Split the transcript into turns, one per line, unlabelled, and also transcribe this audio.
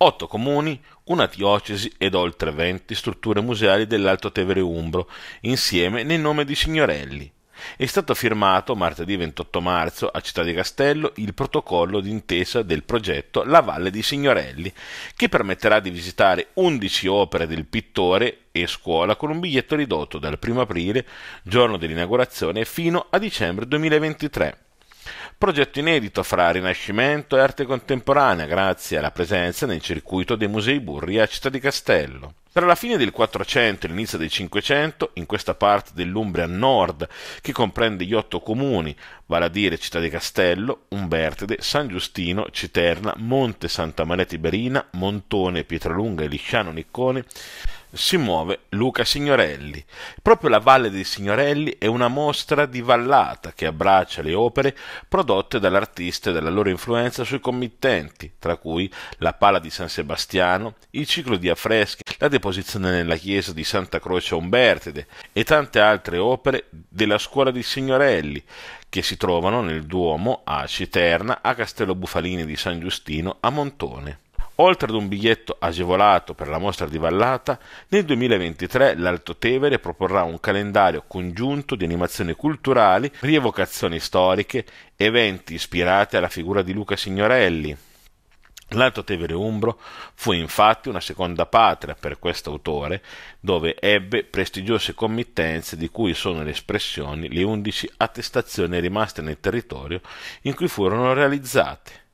8 comuni, una diocesi ed oltre 20 strutture museali dell'Alto Tevere Umbro, insieme nel nome di Signorelli. È stato firmato martedì 28 marzo a Città di Castello il protocollo d'intesa del progetto La Valle di Signorelli, che permetterà di visitare 11 opere del pittore e scuola con un biglietto ridotto dal 1 aprile, giorno dell'inaugurazione, fino a dicembre 2023 progetto inedito fra Rinascimento e arte contemporanea grazie alla presenza nel circuito dei musei burri a Città di Castello. Tra la fine del 400 e l'inizio del 500, in questa parte dell'Umbria Nord, che comprende gli otto comuni, vale a dire Città di Castello, Umbertide, San Giustino, Citerna, Monte Santa Maria Tiberina, Montone, Pietralunga e Lisciano Niccone, si muove Luca Signorelli. Proprio la Valle dei Signorelli è una mostra di vallata che abbraccia le opere prodotte dall'artista e dalla loro influenza sui committenti, tra cui la Pala di San Sebastiano, il ciclo di affreschi, la deposizione nella chiesa di Santa Croce Umbertide e tante altre opere della scuola di Signorelli che si trovano nel Duomo a Citerna, a Castello Bufalini di San Giustino, a Montone. Oltre ad un biglietto agevolato per la mostra di Vallata, nel 2023 l'Alto Tevere proporrà un calendario congiunto di animazioni culturali, rievocazioni storiche, eventi ispirati alla figura di Luca Signorelli. L'Alto Tevere Umbro fu infatti una seconda patria per questo autore, dove ebbe prestigiose committenze di cui sono le espressioni le undici attestazioni rimaste nel territorio in cui furono realizzate.